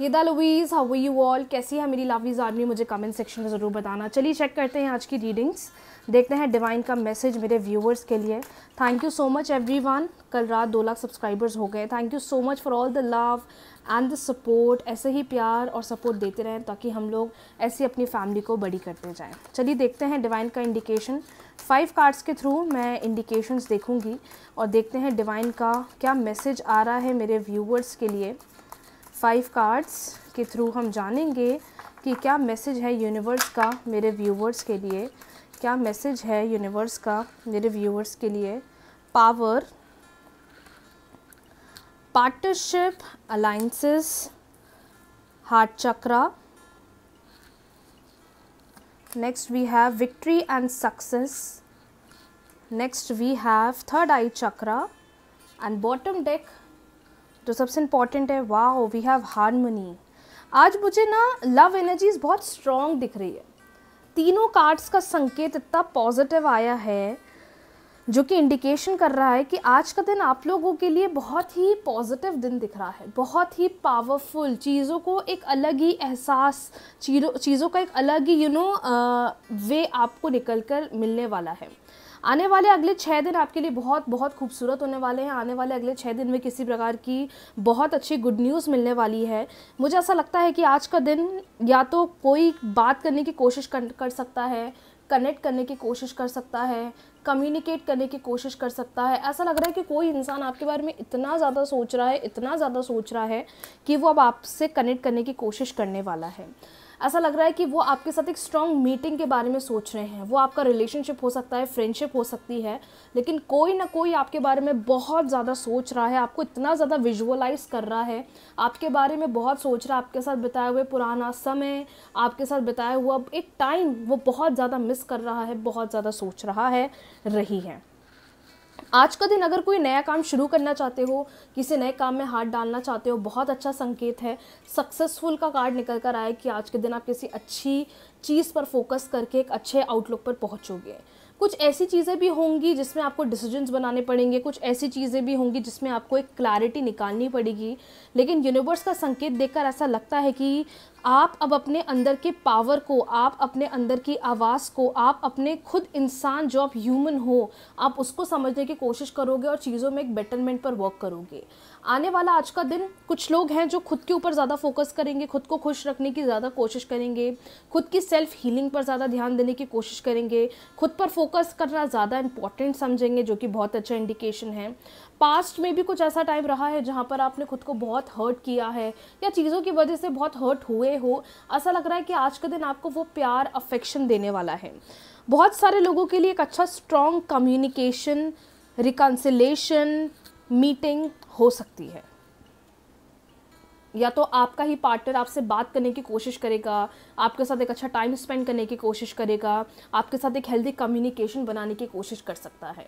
हिदा लुवीज़ how you all कैसी है मेरी लवलीज आर्मी मुझे कमेंट सेक्शन में ज़रूर बताना चलिए चेक करते हैं आज की रीडिंग्स देखते हैं डिवाइन का मैसेज मेरे व्यूअर्स के लिए thank you so much everyone कल रात दो लाख सब्सक्राइबर्स हो गए thank you so much for all the love and the support ऐसे ही प्यार और सपोर्ट देते रहें ताकि हम लोग ऐसी अपनी फैमिली को बड़ी करते जाएँ चलिए देखते हैं डिवाइन का इंडिकेशन फाइव कार्ड्स के थ्रू मैं इंडिकेशन देखूँगी और देखते हैं डिवाइन का क्या मैसेज आ रहा है मेरे व्यूअर्स के लिए फाइव कार्ड्स के थ्रू हम जानेंगे कि क्या मैसेज है यूनिवर्स का मेरे व्यूवर्स के लिए क्या मैसेज है यूनिवर्स का मेरे व्यूवर्स के लिए power partnership alliances heart chakra next we have victory and success next we have third eye chakra and bottom deck जो सबसे इम्पॉर्टेंट है वाह वी हैव हारमोनी आज मुझे ना लव एनर्जीज बहुत स्ट्रॉन्ग दिख रही है तीनों कार्ड्स का संकेत इतना पॉजिटिव आया है जो कि इंडिकेशन कर रहा है कि आज का दिन आप लोगों के लिए बहुत ही पॉजिटिव दिन दिख रहा है बहुत ही पावरफुल चीज़ों को एक अलग ही एहसास चीज़ों का एक अलग ही यू नो वे आपको निकल कर मिलने वाला है आने वाले अगले छः दिन आपके लिए बहुत बहुत खूबसूरत होने वाले हैं आने वाले अगले छः दिन में किसी प्रकार की बहुत अच्छी गुड न्यूज़ मिलने वाली है मुझे ऐसा लगता है कि आज का दिन या तो कोई बात करने की कोशिश कर, कर सकता है कनेक्ट करने की कोशिश कर सकता है कम्युनिकेट करने की कोशिश कर सकता है ऐसा लग रहा है कि कोई इंसान आपके बारे में इतना ज़्यादा सोच रहा है इतना ज़्यादा सोच रहा है कि वो अब आपसे कनेक्ट करने की कोशिश करने वाला है ऐसा लग रहा है कि वो आपके साथ एक स्ट्रॉन्ग मीटिंग के बारे में सोच रहे हैं वो आपका रिलेशनशिप हो सकता है फ्रेंडशिप हो सकती है लेकिन कोई ना कोई आपके बारे में बहुत ज़्यादा सोच रहा है आपको इतना ज़्यादा विजुअलाइज कर रहा है आपके बारे में बहुत सोच रहा है आपके साथ बिताए हुए पुराना समय आपके साथ बिताया हुआ एक टाइम वो बहुत ज़्यादा मिस कर रहा है बहुत ज़्यादा सोच रहा है रही है आज का दिन अगर कोई नया काम शुरू करना चाहते हो किसी नए काम में हाथ डालना चाहते हो बहुत अच्छा संकेत है सक्सेसफुल का कार्ड निकल कर आए कि आज के दिन आप किसी अच्छी चीज़ पर फोकस करके एक अच्छे आउटलुक पर पहुँचोगे कुछ ऐसी चीज़ें भी होंगी जिसमें आपको डिसीजंस बनाने पड़ेंगे कुछ ऐसी चीज़ें भी होंगी जिसमें आपको एक क्लैरिटी निकालनी पड़ेगी लेकिन यूनिवर्स का संकेत देखकर ऐसा लगता है कि आप अब अपने अंदर के पावर को आप अपने अंदर की आवाज़ को आप अपने खुद इंसान जो आप ह्यूमन हो आप उसको समझने की कोशिश करोगे और चीज़ों में एक बेटरमेंट पर वर्क करोगे आने वाला आज का दिन कुछ लोग हैं जो खुद के ऊपर ज़्यादा फोकस करेंगे खुद को खुश रखने की ज़्यादा कोशिश करेंगे खुद की सेल्फ हीलिंग पर ज़्यादा ध्यान देने की कोशिश करेंगे खुद पर फोकस करना ज़्यादा इंपॉर्टेंट समझेंगे जो कि बहुत अच्छा इंडिकेशन है पास्ट में भी कुछ ऐसा टाइम रहा है जहाँ पर आपने खुद को बहुत हर्ट किया है या चीज़ों की वजह से बहुत हर्ट हुए रहे हो ऐसा लग रहा है कि आज का दिन आपको वो प्यार अफेक्शन देने वाला है बहुत सारे लोगों के लिए एक अच्छा स्ट्रॉन्ग कम्युनिकेशन रिकन्सिलेशन मीटिंग हो सकती है या तो आपका ही पार्टनर आपसे बात करने की कोशिश करेगा आपके साथ एक अच्छा टाइम स्पेंड करने की कोशिश करेगा आपके साथ एक हेल्दी कम्युनिकेशन बनाने की कोशिश कर सकता है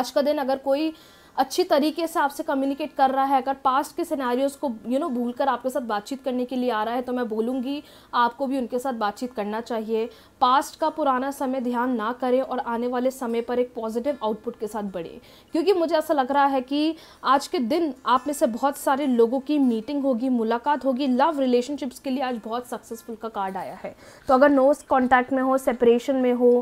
आज का दिन अगर कोई अच्छी तरीके से आपसे कम्युनिकेट कर रहा है अगर पास्ट के सिनारियोज को यू नो भूल कर आपके साथ बातचीत करने के लिए आ रहा है तो मैं बोलूँगी आपको भी उनके साथ बातचीत करना चाहिए पास्ट का पुराना समय ध्यान ना करें और आने वाले समय पर एक पॉजिटिव आउटपुट के साथ बढ़े क्योंकि मुझे ऐसा लग रहा है कि आज के दिन आप में से बहुत सारे लोगों की मीटिंग होगी मुलाकात होगी लव रिलेशनशिप्स के लिए आज बहुत सक्सेसफुल का कार्ड आया है तो अगर नो कॉन्टैक्ट में हो सेपरेशन में हो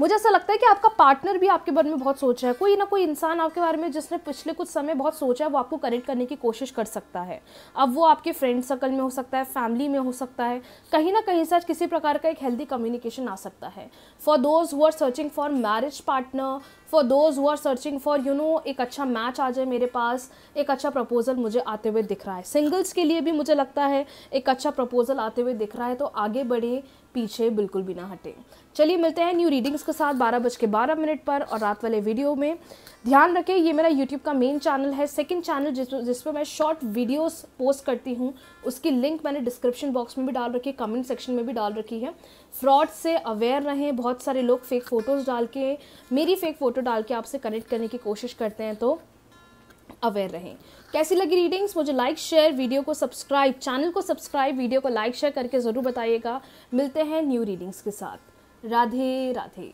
मुझे ऐसा लगता है कि आपका पार्टनर भी आपके बारे में बहुत सोच रहा है कोई ना कोई इंसान आपके बारे में जिसने पिछले कुछ समय बहुत सोचा है वो आपको कनेक्ट करने की कोशिश कर सकता है अब वो आपके फ्रेंड सर्कल में हो सकता है फैमिली में हो सकता है कहीं ना कहीं से आज किसी प्रकार का एक हेल्दी कम्युनिकेशन आ सकता है for those who are searching for marriage partner for those who are searching for you know एक अच्छा मैच आ जाए मेरे पास एक अच्छा प्रपोजल मुझे आते हुए दिख रहा है सिंगल्स के लिए भी मुझे लगता है एक अच्छा प्रपोजल आते हुए दिख रहा है तो आगे बढ़े पीछे बिल्कुल भी ना हटें चलिए मिलते हैं न्यू रीडिंग्स के साथ बारह बज के बारह मिनट पर और रात वाले वीडियो में ध्यान रखें ये मेरा यूट्यूब का मेन चैनल है सेकंड चैनल जिस जिस पर मैं शॉर्ट वीडियोस पोस्ट करती हूँ उसकी लिंक मैंने डिस्क्रिप्शन बॉक्स में भी डाल रखी है कमेंट सेक्शन में भी डाल रखी है फ्रॉड से अवेयर रहें बहुत सारे लोग फेक फ़ोटोज़ डाल के मेरी फ़ेक फ़ोटो डाल के आपसे कनेक्ट करने की कोशिश करते हैं तो अवेयर रहें कैसी लगी रीडिंग्स मुझे लाइक शेयर वीडियो को सब्सक्राइब चैनल को सब्सक्राइब वीडियो को लाइक शेयर करके ज़रूर बताइएगा मिलते हैं न्यू रीडिंग्स के साथ राधे राधे